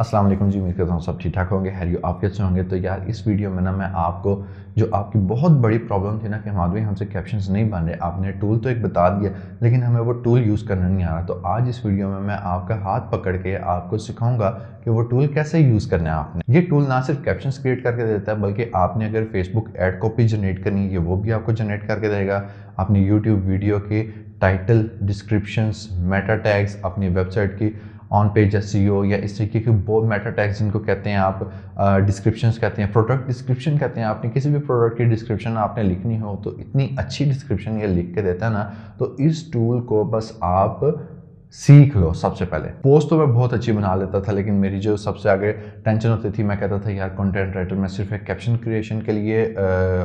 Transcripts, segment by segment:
असलम जी उम्मीद करता हूँ सब ठीक ठाक होंगे यू आफियत से होंगे तो यार इस वीडियो में ना मैं आपको जो आपकी बहुत बड़ी प्रॉब्लम थी ना कि हमारे हमसे कैप्शन नहीं बन रहे आपने टूल तो एक बता दिया लेकिन हमें वो टूल यूज़ करना नहीं आ रहा तो आज इस वीडियो में मैं आपका हाथ पकड़ के आपको सिखाऊंगा कि वो टूल कैसे यूज़ करना है आपने ये टूल ना सिर्फ कैप्शन क्रिएट करके देता है बल्कि आपने अगर फेसबुक एड कॉपी जनरेट करनी है वो भी आपको जनरेट करके देगा अपनी यूट्यूब वीडियो के टाइटल डिस्क्रिप्शन मेटा टैग्स अपनी वेबसाइट की ऑन पेज एस या इस तरीके के बहुत मेटा टैक्स जिनको कहते हैं आप डिस्क्रिप्शन uh, कहते हैं प्रोडक्ट डिस्क्रिप्शन कहते हैं आपने किसी भी प्रोडक्ट की डिस्क्रिप्शन आपने लिखनी हो तो इतनी अच्छी डिस्क्रिप्शन ये लिख के देता है ना तो इस टूल को बस आप सीख लो सबसे पहले पोस्ट तो मैं बहुत अच्छी बना लेता था लेकिन मेरी जो सबसे आगे टेंशन होती थी मैं कहता था यार कंटेंट राइटर मैं सिर्फ एक कैप्शन क्रिएशन के लिए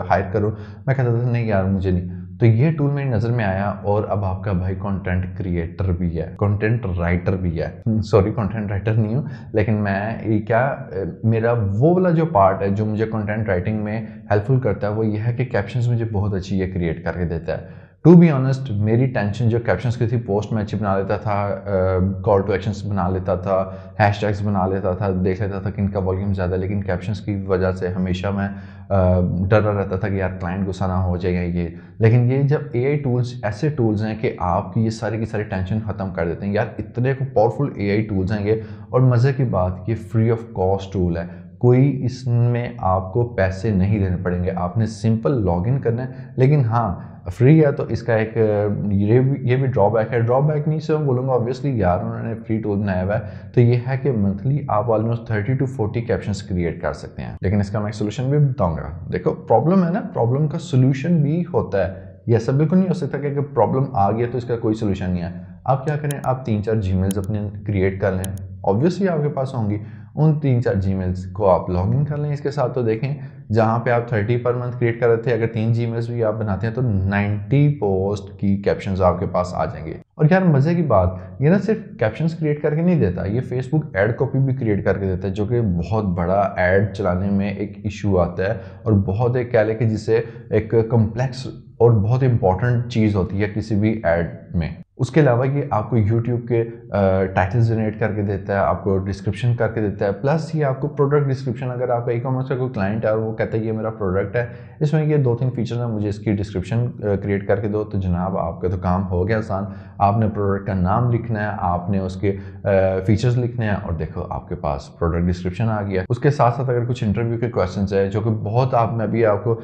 हायर करूँ मैं कहता था नहीं यार मुझे नहीं तो ये टूल मेरी नज़र में आया और अब आपका भाई कंटेंट क्रिएटर भी है कंटेंट राइटर भी है सॉरी कंटेंट राइटर नहीं हूँ लेकिन मैं ये क्या मेरा वो वाला जो पार्ट है जो मुझे कंटेंट राइटिंग में हेल्पफुल करता है वो ये है कि कैप्शंस मुझे बहुत अच्छी ये क्रिएट करके देता है टू बी ऑनेस्ट मेरी टेंशन जो कैप्शंस की थी पोस्ट मैं अच्छी बना लेता था कॉल टू एक्शंस बना लेता था हैशटैग्स बना लेता था देख लेता था कि इनका वॉल्यूम ज़्यादा लेकिन कैप्शंस की वजह से हमेशा मैं uh, रहता था कि यार क्लाइंट गुस्सा ना हो जाएगा ये लेकिन ये जब ए टूल्स ऐसे टूल्स हैं कि आपकी ये सारी की सारी टेंशन ख़त्म कर देते हैं यार इतने पावरफुल ए टूल्स हैं ये और मज़े की बात ये फ्री ऑफ कॉस्ट टूल है कोई इसमें आपको पैसे नहीं देने पड़ेंगे आपने सिंपल लॉगिन करना है लेकिन हाँ फ्री है तो इसका एक ये भी ये भी ड्रॉबैक है ड्रॉबैक नहीं से मैं बोलूँगा ऑब्वियसली यार उन्होंने फ्री टूल बनाया हुआ है तो ये है कि मंथली आप almost thirty to forty caption create कर सकते हैं लेकिन इसका मैं सोल्यूशन भी बताऊँगा देखो प्रॉब्लम है ना प्रॉब्लम का सोल्यूशन भी होता है ये सब बिल्कुल नहीं हो सकता कि प्रॉब्लम आ गया तो इसका कोई सोल्यूशन नहीं है आप क्या करें आप तीन चार जी अपने क्रिएट कर लें ऑब्वियसली आपके पास होंगी उन तीन चार जी को आप लॉग इन कर लें इसके साथ तो देखें जहाँ पे आप 30 पर मंथ क्रिएट कर रहे थे अगर तीन जी भी आप बनाते हैं तो 90 पोस्ट की कैप्शन आपके पास आ जाएंगे और यार मज़े की बात ये ना सिर्फ कैप्शन क्रिएट करके नहीं देता ये फेसबुक एड कॉपी भी क्रिएट करके देता है जो कि बहुत बड़ा एड चलाने में एक इशू आता है और बहुत एक कह लें कि जिसे एक कम्प्लेक्स और बहुत इंपॉर्टेंट चीज़ होती है किसी भी एड में उसके अलावा ये आपको यूट्यूब के टाइटल जनरेट करके देता है आपको डिस्क्रिप्शन करके देता है प्लस ये आपको प्रोडक्ट डिस्क्रिप्शन अगर आपका ई कॉमर्स का कोई क्लाइंट है और वो कहता है ये मेरा प्रोडक्ट है इसमें ये दो तीन फीचर्स हैं मुझे इसकी डिस्क्रिप्शन क्रिएट करके दो तो जनाब आपका तो काम हो गया आसान आपने प्रोडक्ट का नाम लिखना है आपने उसके फीचर्स लिखने हैं और देखो आपके पास प्रोडक्ट डिस्क्रिप्शन आ गया उसके साथ साथ अगर कुछ इंटरव्यू के क्वेश्चन है जो कि बहुत आप मैं अभी आपको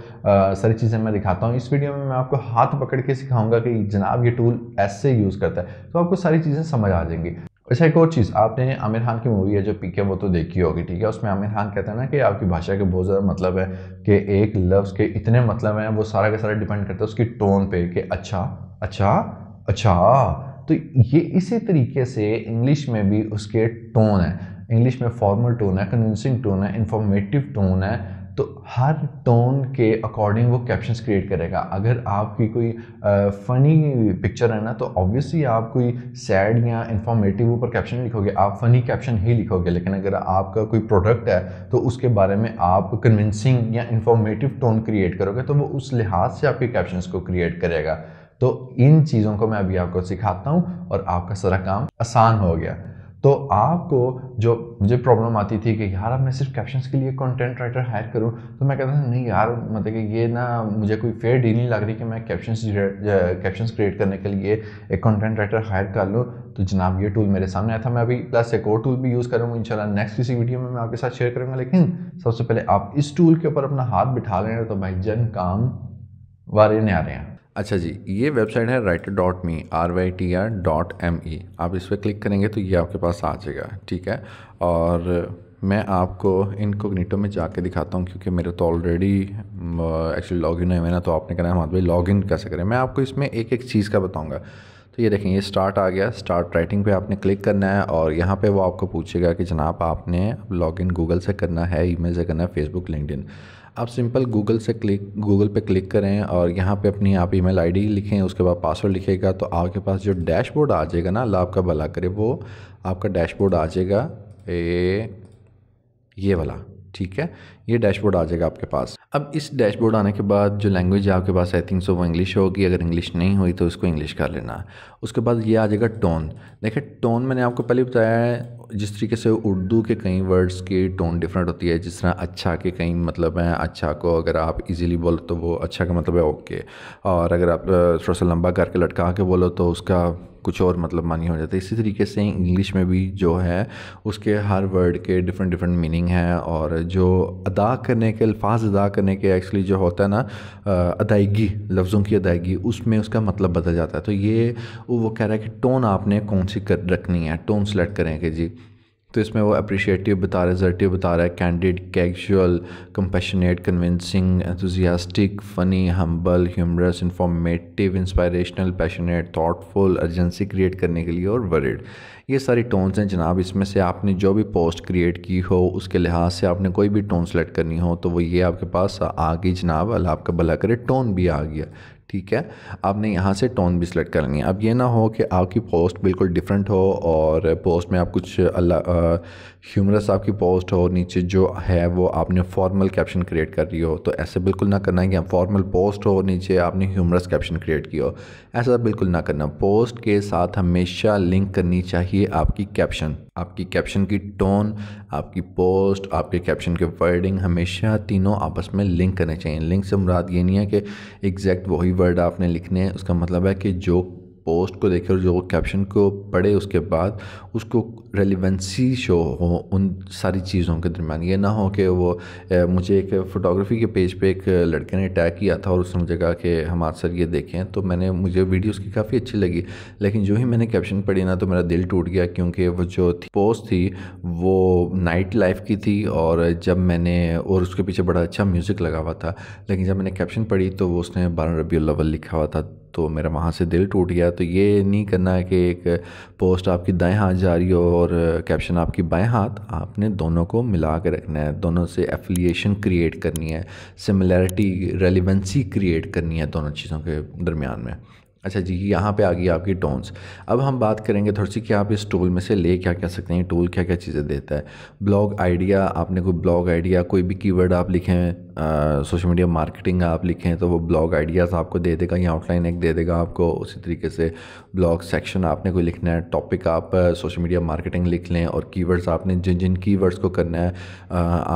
सारी चीज़ें मैं दिखाता हूँ इस वीडियो में मैं आपको हाथ पकड़ के सिखाऊंगा कि जनाब ये टूल ऐसे यूज़ करता है तो आपको सारी चीज़ें समझ आ जाएंगी अच्छा एक और चीज़ आपने आमिर खान की मूवी है जो पीके वो तो देखी होगी ठीक है उसमें आमिर खान कहते हैं ना कि आपकी भाषा के बहुत ज़्यादा मतलब है कि एक लफ्ज़ के इतने मतलब हैं वो सारा का सारा डिपेंड करता है उसकी टोन पे कि अच्छा अच्छा अच्छा तो ये इसी तरीके से इंग्लिश में भी उसके टोन है इंग्लिश में फॉर्मल टोन है कन्विंसिंग टोन है इंफॉर्मेटिव टोन है तो हर टोन के अकॉर्डिंग वो कैप्शंस क्रिएट करेगा अगर आपकी कोई फ़नी पिक्चर है ना तो ऑब्वियसली आप कोई सैड या इंफॉर्मेटिव ऊपर कैप्शन लिखोगे आप फ़नी कैप्शन ही लिखोगे लेकिन अगर आपका कोई प्रोडक्ट है तो उसके बारे में आप कन्विंसिंग या इंफॉर्मेटिव टोन क्रिएट करोगे तो वो उस लिहाज से आपके कैप्शंस को क्रिएट करेगा तो इन चीज़ों को मैं अभी आपको सिखाता हूँ और आपका सारा काम आसान हो गया तो आपको जो मुझे प्रॉब्लम आती थी कि यार अब मैं सिर्फ कैप्शंस के लिए कंटेंट राइटर हायर करूं तो मैं कहता था नहीं यार मतलब कि ये ना मुझे कोई फेयर डील नहीं लग रही कि मैं कैप्शंस कैप्शंस क्रिएट करने के लिए एक कंटेंट राइटर हायर कर लूँ तो जनाब ये टूल मेरे सामने आया था मैं अभी प्लस एक और टूल भी यूज़ करूँगा इन नेक्स्ट किसी वीडियो में मैं आपके साथ शेयर करूँगा लेकिन सबसे पहले आप इस टूल के ऊपर अपना हाथ बिठा रहे हैं तो भाई जन काम वारे रहे हैं अच्छा जी ये वेबसाइट है Rytr dot me R Y T R dot M E आप इस पर क्लिक करेंगे तो ये आपके पास आ जाएगा ठीक है और मैं आपको इनकोग्निटो में जाके दिखाता हूँ क्योंकि मेरे तो ऑलरेडी एक्चुअली लॉगिन है ना तो आपने कहना है हमारे भाई लॉग इन कैसे करें मैं आपको इसमें एक एक चीज़ का बताऊँगा तो ये देखें ये स्टार्ट आ गया स्टार्ट राइटिंग पे आपने क्लिक करना है और यहाँ पे वो आपको पूछेगा कि जनाब आपने लॉगिन गूगल से करना है ईमेल से करना है फेसबुक लिंकड आप सिंपल गूगल से क्लिक गूगल पे क्लिक करें और यहाँ पे अपनी आप ईमेल आईडी लिखें उसके बाद पासवर्ड लिखेगा तो आपके पास जो डैशबोर्ड आ जाएगा ना लाभ का भला करे वो आपका डैशबोर्ड आ जाएगा ए ये वाला ठीक है ये डैशबोर्ड आ जाएगा आपके पास अब इस डैशबोर्ड आने के बाद जो लैंग्वेज आपके पास आई थिंक सो वो इंग्लिश होगी अगर इंग्लिश नहीं हुई तो उसको इंग्लिश कर लेना उसके बाद ये आ जाएगा टोन देखिए टोन मैंने आपको पहले बताया है जिस तरीके से उर्दू के कई वर्ड्स की टोन डिफरेंट होती है जिस तरह अच्छा के कई मतलब हैं अच्छा को अगर आप इजीली बोलो तो वो अच्छा का मतलब है ओके और अगर आप थोड़ा सा लंबा करके लटका के बोलो तो उसका कुछ और मतलब मानी हो जाता है इसी तरीके से इंग्लिश में भी जो है उसके हर वर्ड के डिफरेंट डिफरेंट मीनिंग हैं और जो अदा करने के अल्फाज अदा करने के एक्चुअली जो होता है ना अदायगी लफ्ज़ों की अदायगी उसमें उसका मतलब बदल जाता है तो ये वो कह रहा है कि टोन आपने कौन सी कर रखनी है टोन सेलेक्ट करें कि जी तो इसमें वो अप्रिशिएटिव बता रहा है जर्टिव बता रहा है candid casual compassionate convincing enthusiastic funny humble humorous informative inspirational passionate thoughtful urgency create करने के लिए और वरिड ये सारी टोन्स हैं जनाब इसमें से आपने जो भी पोस्ट क्रिएट की हो उसके लिहाज से आपने कोई भी टोन सेलेक्ट करनी हो तो वो ये आपके पास आ गई जनाब अल्लाह आपका भला करे टोन भी आ गया ठीक है आपने यहाँ से टोन भी सिलेक्ट करनी है अब ये ना हो कि आपकी पोस्ट बिल्कुल डिफरेंट हो और पोस्ट में आप कुछ अल्लाह ह्यूमरस आपकी पोस्ट हो नीचे जो है वो आपने फॉर्मल कैप्शन क्रिएट कर रही हो तो ऐसे बिल्कुल ना करना है कि आप फॉर्मल पोस्ट हो नीचे आपने ह्यूमरस कैप्शन क्रिएट किया हो ऐसा बिल्कुल ना करना पोस्ट के साथ हमेशा लिंक करनी चाहिए आपकी कैप्शन आपकी कैप्शन की टोन आपकी पोस्ट आपके कैप्शन के वर्डिंग हमेशा तीनों आपस में लिंक करने चाहिए लिंक से मुराद ये नहीं है कि एग्जैक्ट वही वर्ड आपने लिखने हैं उसका मतलब है कि जो पोस्ट को देखे और जो कैप्शन को पढ़े उसके बाद उसको रेलिवेंसी शो हो उन सारी चीज़ों के दरमियान ये ना हो कि वो ए, मुझे एक फ़ोटोग्राफी के पेज पे एक लड़के ने अटैक किया था और उसने मुझे कहा कि हमारे सर ये देखें तो मैंने मुझे वीडियो की काफ़ी अच्छी लगी लेकिन जो ही मैंने कैप्शन पढ़ी ना तो मेरा दिल टूट गया क्योंकि वो जो थी पोस्ट थी वो नाइट लाइफ की थी और जब मैंने और उसके पीछे बड़ा अच्छा म्यूज़िक लगा हुआ था लेकिन जब मैंने कैप्शन पढ़ी तो वो उसने बारह रबी लिखा हुआ था तो मेरा वहाँ से दिल टूट गया तो ये नहीं करना है कि एक पोस्ट आपकी दाएं हाथ जा रही हो और कैप्शन आपकी बाएं हाथ आपने दोनों को मिला के रखना है दोनों से एफिलिएशन क्रिएट करनी है सिमिलैरिटी रेलिवेंसी क्रिएट करनी है दोनों चीज़ों के दरमियान में अच्छा जी यहाँ पे आ गई आपकी टोन्स अब हम बात करेंगे थोड़ी सी कि आप इस टूल में से ले क्या कह सकते हैं टूल क्या क्या चीज़ें देता है ब्लॉग आइडिया आपने कोई ब्लॉग आइडिया कोई भी कीवर्ड आप लिखें सोशल मीडिया मार्केटिंग आप लिखें तो वो ब्लॉग आइडियाज़ आपको दे देगा या आउटलाइन एक दे देगा आपको उसी तरीके से ब्लॉग सेक्शन आपने कोई लिखना है टॉपिक आप सोशल मीडिया मार्केटिंग लिख लें और कीवर्ड्स आपने जिन जिन कीवर्ड्स को करना है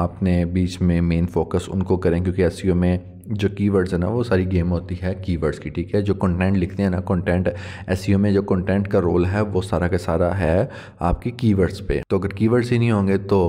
आपने बीच में मेन फोकस उनको करें क्योंकि एस में जो कीवर्ड्स है ना वो सारी गेम होती है कीवर्ड्स की ठीक है जो कंटेंट लिखते हैं ना कंटेंट एस में जो कंटेंट का रोल है वो सारा का सारा है आपकी कीवर्ड्स पे तो अगर कीवर्ड्स ही नहीं होंगे तो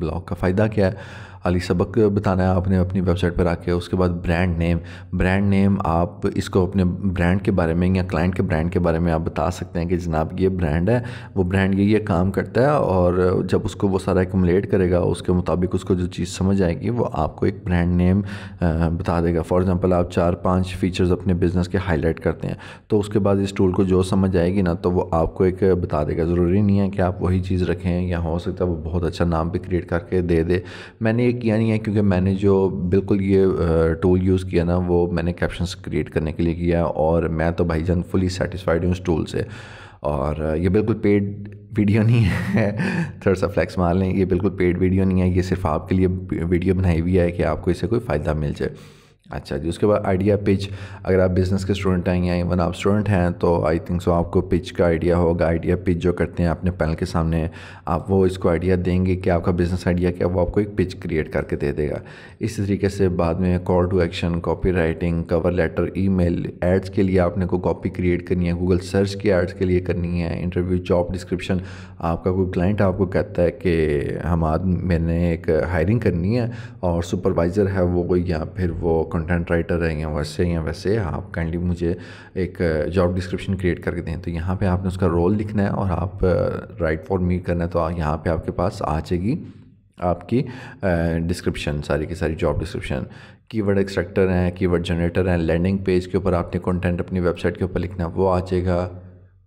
ब्लॉग का फ़ायदा क्या है अली सबक बताना है आपने अपनी वेबसाइट पर आके उसके बाद ब्रांड नेम ब्रांड नेम आप इसको अपने ब्रांड के बारे में या क्लाइंट के ब्रांड के बारे में आप बता सकते हैं कि जनाब ये ब्रांड है वो ब्रांड ये ये काम करता है और जब उसको वो सारा एकमुलेट करेगा उसके मुताबिक उसको जो चीज़ समझ आएगी वो आपको एक ब्रांड नेम बता देगा फॉर एग्ज़ाम्पल आप चार पाँच फीचर्स अपने बिज़नेस के हाईलाइट करते हैं तो उसके बाद इस टूल को जो समझ आएगी ना तो वो आपको एक बता देगा ज़रूरी नहीं है कि आप वही चीज़ रखें या हो सकता है वो बहुत अच्छा नाम भी क्रिएट करके दे दे मैंने किया नहीं है क्योंकि मैंने जो बिल्कुल ये टूल यूज़ किया ना वो मैंने कैप्शंस क्रिएट करने के लिए किया और मैं तो भाई जान फुली सेटिस्फाइड हूँ इस टूल से और ये बिल्कुल पेड वीडियो नहीं है थोड़ा सा फ्लैक्स मार लें ये बिल्कुल पेड वीडियो नहीं है ये सिर्फ आपके लिए वीडियो बनाई हुई है कि आपको इससे कोई फ़ायदा मिल जाए अच्छा जी उसके बाद आइडिया पिच अगर आप बिज़नेस के स्टूडेंट हैं या इवन आप स्टूडेंट हैं तो आई थिंक सो आपको पिच का आइडिया होगा आइडिया पिच जो करते हैं अपने पैनल के सामने आप वो इसको आइडिया देंगे कि आपका बिज़नेस आइडिया क्या वो आपको एक पिच क्रिएट करके दे देगा इसी तरीके से बाद में call to action copywriting cover letter email ads के लिए आपने को कॉपी क्रिएट करनी है गूगल सर्च की एड्स के लिए करनी है इंटरव्यू जॉब डिस्क्रिप्शन आपका कोई क्लाइंट आपको कहता है कि हम आज मैंने एक हायरिंग करनी है और सुपरवाइज़र है वो या फिर वो कंटेंट राइटर हैं या वैसे या वैसे आप काइंडली मुझे एक जॉब डिस्क्रिप्शन क्रिएट करके दें तो यहाँ पे आपने उसका रोल लिखना है और आप राइट फॉर मी करना है तो यहाँ पे आपके पास आ जाएगी आपकी डिस्क्रिप्शन uh, सारी की सारी जॉब डिस्क्रिप्शन कीवर्ड एक्सट्रैक्टर हैं कीवर्ड जनरेटर हैं लैंडिंग पेज के ऊपर आपने कंटेंट अपनी वेबसाइट के ऊपर लिखना है वो आ जाएगा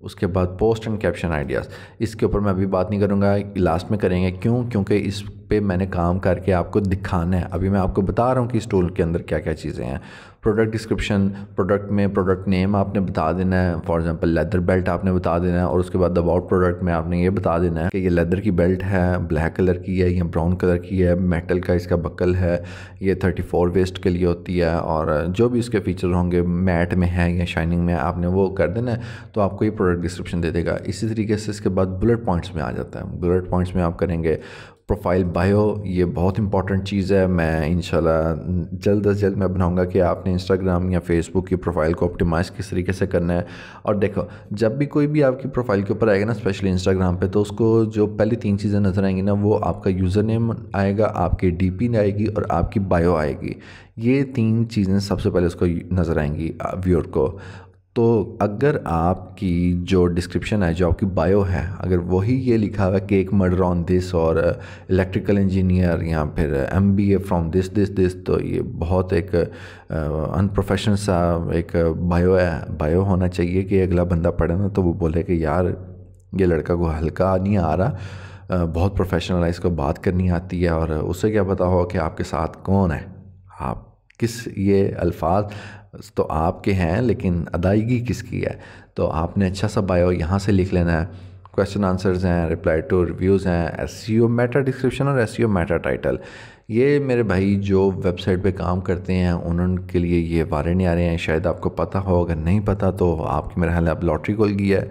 उसके बाद पोस्ट एंड कैप्शन आइडियाज़ इसके ऊपर मैं अभी बात नहीं करूँगा लास्ट में करेंगे क्यों क्योंकि इस पे मैंने काम करके आपको दिखाना है अभी मैं आपको बता रहा हूँ कि इस टूल के अंदर क्या क्या चीज़ें हैं प्रोडक्ट डिस्क्रिप्शन प्रोडक्ट में प्रोडक्ट नेम आपने बता देना है फॉर एग्जांपल लेदर बेल्ट आपने बता देना है और उसके बाद अबाउट प्रोडक्ट में आपने ये बता देना है कि ये लेदर की बेल्ट है ब्लैक कलर की है या ब्राउन कलर की है मेटल का इसका बकल है ये थर्टी फोर वेस्ट के लिए होती है और जो भी इसके फीचर होंगे मैट में है या शाइनिंग में आपने वो कर देना है तो आपको ये प्रोडक्ट डिस्क्रिप्शन दे देगा इसी तरीके से इसके बाद बुलेट पॉइंट्स में आ जाता है बुलेट पॉइंट्स में आप करेंगे प्रोफाइल बायो ये बहुत इंपॉर्टेंट चीज़ है मैं इन जल्द अज जल्द मैं बनाऊंगा कि आपने इंस्टाग्राम या फेसबुक की प्रोफाइल को ऑप्टिमाइज़ किस तरीके से करना है और देखो जब भी कोई भी आपकी प्रोफाइल के ऊपर आएगा ना स्पेशली इंस्टाग्राम पे तो उसको जो पहली तीन चीज़ें नज़र आएंगी ना वो आपका यूज़र नेम आएगा आपकी डी पी आएगी और आपकी बायो आएगी ये तीन चीज़ें सबसे पहले उसको नज़र आएंगी व्यूअर uh, को तो अगर आपकी जो डिस्क्रिप्शन है जो आपकी बायो है अगर वही ये लिखा हुआ है कि एक मर्डर ऑन दिस और इलेक्ट्रिकल uh, इंजीनियर या फिर M B A from this this this तो ये बहुत एक अनप्रोफेशनल uh, सा एक बायो है बायो होना चाहिए कि अगला बंदा पढ़े ना तो वो बोले कि यार ये लड़का को हल्का नहीं आ रहा uh, बहुत प्रोफेशनलाइज को बात करनी आती है और उससे क्या पता हो कि आपके साथ कौन है आप किस ये अल्फाज तो आपके हैं लेकिन अदायगी किसकी है तो आपने अच्छा सा बायो यहाँ से लिख लेना है क्वेश्चन आंसर्स हैं रिप्लाई टू रिव्यूज़ हैं S C O meta description और S C O meta title ये मेरे भाई जो वेबसाइट पे काम करते हैं उनके लिए ये वारे नहीं आ रहे हैं शायद आपको पता हो अगर नहीं पता तो आपकी मेरा ख्याल अब लॉटरी खोल गई है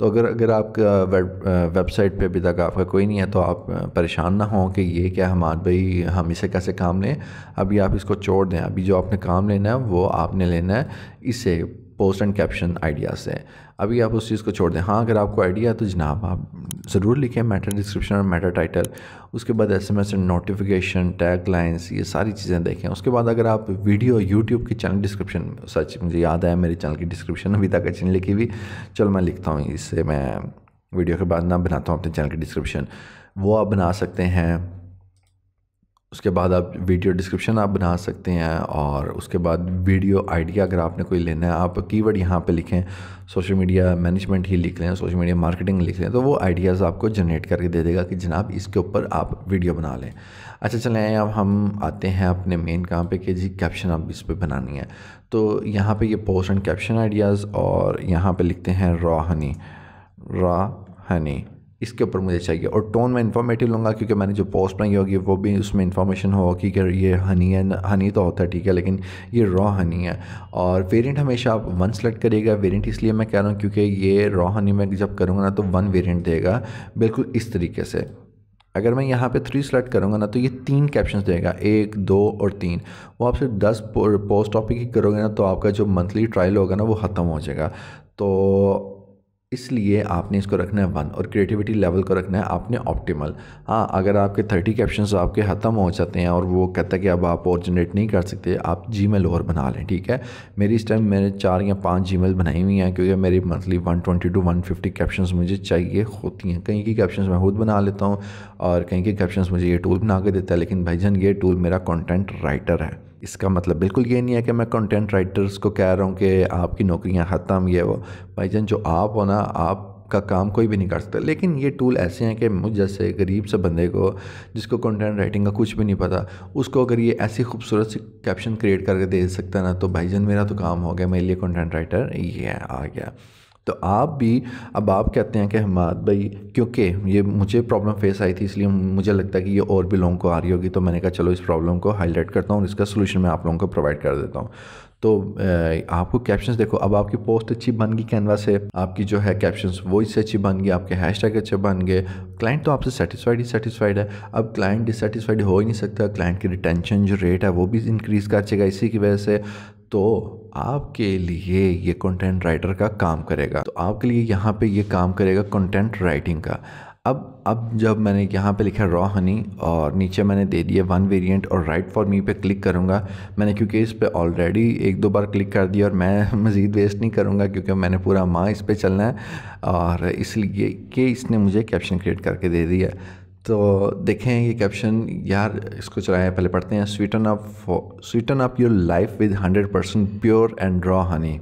तो अगर अगर आपका वेब वेबसाइट पे अभी तक आपका कोई नहीं है तो आप परेशान ना हों कि ये क्या हम भाई हम इसे कैसे काम लें अभी आप इसको छोड़ दें अभी जो आपने काम लेना है वो आपने लेना है इसे पोस्ट एंड कैप्शन आइडिया से अभी आप उस चीज़ को छोड़ दें हाँ अगर आपको आइडिया तो जनाब आप ज़रूर लिखें मैटर डिस्क्रिप्शन और मैटर टाइटल उसके बाद S M S and notification tag lines ये सारी चीज़ें देखें उसके बाद अगर आप वीडियो यूट्यूब की चैनल डिस्क्रिप्शन सच मुझे याद आया मेरे चैनल की डिस्क्रिप्शन अभी तक अच्छी लिखी हुई चलो मैं लिखता हूँ इससे मैं वीडियो के बाद ना बनाता हूँ अपने चैनल की डिस्क्रिप्शन वो आप बना सकते हैं उसके बाद आप वीडियो डिस्क्रिप्शन आप बना सकते हैं और उसके बाद वीडियो आइडिया अगर आपने कोई लेना है आप कीवर्ड यहाँ पर लिखें सोशल मीडिया मैनेजमेंट ही लिख लें सोशल मीडिया मार्केटिंग लिख लें तो वो आइडियाज़ आपको जनरेट करके दे देगा कि जनाब इसके ऊपर आप वीडियो बना लें अच्छा चलें अब हम आते हैं अपने मेन काम पे कि जी कैप्शन आप इस पर बनानी है तो यहाँ पर ये पोस्ट एंड कैप्शन आइडियाज़ और यहाँ पर लिखते हैं रॉ हनी रॉ हनी इसके ऊपर मुझे चाहिए और टोन मैं इन्फॉर्मेटिव लूँगा क्योंकि मैंने जो पोस्ट बनाई होगी वो भी उसमें इन्फॉर्मेशन होगा कि अगर ये हनी है हनी तो होता है ठीक है लेकिन ये रॉ हनी है और वेरिएंट हमेशा आप वन सेलेक्ट करिएगा वेरिएंट इसलिए मैं कह रहा हूँ क्योंकि ये रॉ हनी मैं जब करूँगा ना तो वन वेरियंट देगा बिल्कुल इस तरीके से अगर मैं यहाँ पे थ्री सेलेक्ट करूँगा ना तो ये तीन कैप्शन देगा एक दो और तीन वो आप सिर्फ दस पोस्ट टॉपिक ही करोगे ना तो आपका जो मंथली ट्रायल होगा ना वो ख़त्म हो जाएगा तो इसलिए आपने इसको रखना है वन और क्रिएटिविटी लेवल को रखना है आपने ऑप्टिमल हाँ अगर आपके थर्टी कैप्शन आपके ख़त्म हो जाते हैं और वो कहता है कि अब आप और जनरेट नहीं कर सकते आप जी मेल और बना लें ठीक है मेरी इस टाइम मैंने चार या पाँच जी मेल बनाई हुई हैं क्योंकि मेरी monthly one twenty two one fifty caption मुझे चाहिए होती हैं कहीं की कैप्शन मैं खुद बना लेता हूँ और कहीं के कैप्शन मुझे ये टूल बना के देता है लेकिन जान ये टूल मेरा कॉन्टेंट राइटर है इसका मतलब बिल्कुल ये नहीं है कि मैं कंटेंट राइटर्स को कह रहा हूँ कि आपकी नौकरियाँ ख़त्म ये वो जान जो आप हो ना आप का काम कोई भी नहीं कर सकता लेकिन ये टूल ऐसे हैं कि मुझ जैसे गरीब से बंदे को जिसको कंटेंट राइटिंग का कुछ भी नहीं पता उसको अगर ये ऐसी खूबसूरत सी कैप्शन क्रिएट करके दे सकता ना तो जान मेरा तो काम हो गया मेरे लिए कंटेंट राइटर ये आ गया तो आप भी अब आप कहते हैं कि हमाद भाई क्योंकि ये मुझे प्रॉब्लम फेस आई थी इसलिए मुझे लगता है कि ये और भी लोगों को आ रही होगी तो मैंने कहा चलो इस प्रॉब्लम को हाईलाइट करता हूँ और इसका सोल्यूशन मैं आप लोगों को प्रोवाइड कर देता हूँ तो आपको कैप्शन देखो अब आपकी पोस्ट अच्छी बन गई कैनवा से आपकी जो है कैप्शन वॉइस अच्छी बन गई आपके हैश टैग अच्छे बन गए क्लाइंट तो आपसे सेटिस्फाइड ही सेटिस्फाइड है अब क्लाइंट डिसटिस्फाइड हो ही नहीं सकता क्लाइंट की रिटेंशन जो रेट है वो भी इंक्रीज़ कर चेगा इसी की वजह से तो आपके लिए ये कंटेंट राइटर का काम करेगा तो आपके लिए यहाँ पे ये काम करेगा कंटेंट राइटिंग का अब अब जब मैंने यहाँ पे लिखा रॉ हनी और नीचे मैंने दे दिया वन वेरिएंट और राइट फॉर मी पे क्लिक करूँगा मैंने क्योंकि इस पर ऑलरेडी एक दो बार क्लिक कर दिया और मैं मज़ीद वेस्ट नहीं करूँगा क्योंकि मैंने पूरा माँ इस पर चलना है और इसलिए कि इसने मुझे कैप्शन क्रिएट करके दे दिया तो देखें ये कैप्शन यार इसको चलाया पहले पढ़ते हैं sweeten up sweeten up your life with hundred percent pure and raw honey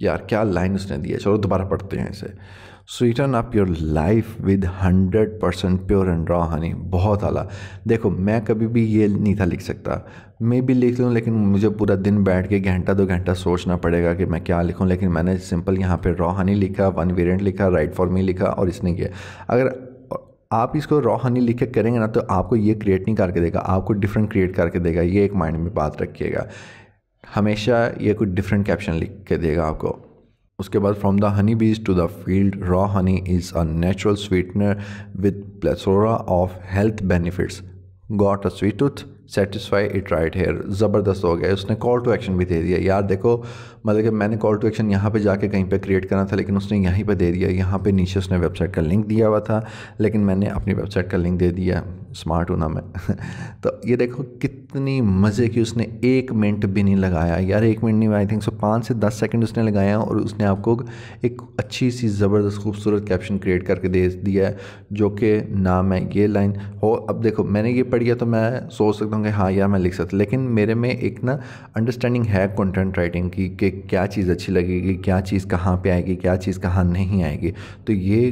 यार क्या लाइन उसने दिया चलो दोबारा पढ़ते हैं इसे sweeten up your life with hundred percent pure and raw honey बहुत आला देखो मैं कभी भी ये नहीं था लिख सकता मैं भी लिख लूँ लेकिन मुझे पूरा दिन बैठ के घंटा दो घंटा सोचना पड़ेगा कि मैं क्या लिखूँ लेकिन मैंने सिंपल यहाँ पे रॉ हनी लिखा वन वेरियंट लिखा राइट फॉर मी लिखा और इसने किया अगर आप इसको रॉ हनी लिख के करेंगे ना तो आपको ये क्रिएट नहीं करके देगा आपको डिफरेंट क्रिएट करके देगा ये एक माइंड में बात रखिएगा हमेशा ये कुछ डिफरेंट कैप्शन लिख के देगा आपको उसके बाद from the honey bees to the field raw honey is a natural sweetener with plethora of health benefits got a sweet tooth satisfy it right here ज़बरदस्त हो गया उसने कॉल टू एक्शन भी दे दिया यार देखो मतलब कि मैंने कॉल टू एक्शन यहाँ पे जाके कहीं पे क्रिएट करना था लेकिन उसने यहीं पे दे दिया यहाँ पे नीचे उसने वेबसाइट का लिंक दिया हुआ था लेकिन मैंने अपनी वेबसाइट का लिंक दे दिया स्मार्ट हूँ ना मैं तो ये देखो कितनी मज़े की उसने एक मिनट भी नहीं लगाया यार एक मिनट नहीं आई थिंक सो पाँच से दस सेकेंड उसने लगाया और उसने आपको एक अच्छी सी ज़बरदस्त खूबसूरत कैप्शन क्रिएट करके दे दिया जो कि नाम है ये लाइन हो अब देखो मैंने ये पढ़िया तो मैं सोच सकता सकता हूँ कि हाँ यार मैं लिख सकता लेकिन मेरे में एक ना अंडरस्टैंडिंग है कंटेंट राइटिंग की कि क्या चीज़ अच्छी लगेगी क्या चीज़ कहाँ पे आएगी क्या चीज़ कहाँ नहीं आएगी तो ये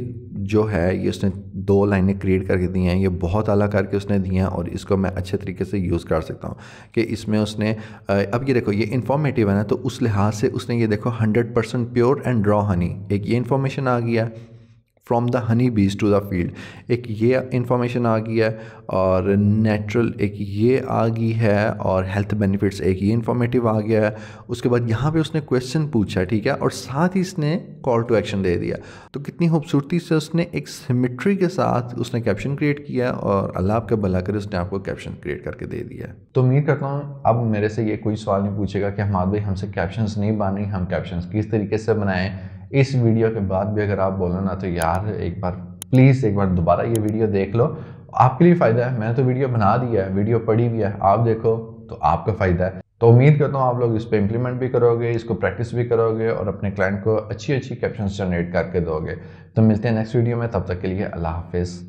जो है ये उसने दो लाइनें क्रिएट करके दी हैं ये बहुत आला करके उसने दी हैं और इसको मैं अच्छे तरीके से यूज़ कर सकता हूँ कि इसमें उसने अब ये देखो ये इन्फॉर्मेटिव है ना तो उस लिहाज से उसने ये देखो hundred pure and raw honey एक ये इन्फॉर्मेशन आ गया from the honey bees to the field एक ये इंफॉर्मेशन आ गई है और नेचुरल एक ये आ गई है और हेल्थ बेनिफिट्स एक ये इंफॉर्मेटिव आ गया है उसके बाद यहाँ पे उसने क्वेश्चन पूछा ठीक है और साथ ही इसने कॉल टू एक्शन दे दिया तो कितनी खूबसूरती से उसने एक सिमिट्री के साथ उसने कैप्शन क्रिएट किया और अल्लाह आपका भला कर उसने आपको कैप्शन क्रिएट करके दे दिया तो उम्मीद करता हूँ अब मेरे से ये कोई सवाल नहीं पूछेगा कि हमारे भाई हमसे कैप्शन नहीं रही हम कैप्शन किस तरीके से बनाएं इस वीडियो के बाद भी अगर आप बोलो ना तो यार एक बार प्लीज़ एक बार दोबारा ये वीडियो देख लो आपके लिए फ़ायदा है मैंने तो वीडियो बना दिया है वीडियो पढ़ी भी है आप देखो तो आपका फ़ायदा है तो उम्मीद करता हूँ आप लोग इस पर इम्प्लीमेंट भी करोगे इसको प्रैक्टिस भी करोगे और अपने क्लाइंट को अच्छी अच्छी कैप्शन जनरेट करके दोगे तो मिलते हैं नेक्स्ट वीडियो में तब तक के लिए अल्लाह हाफिज़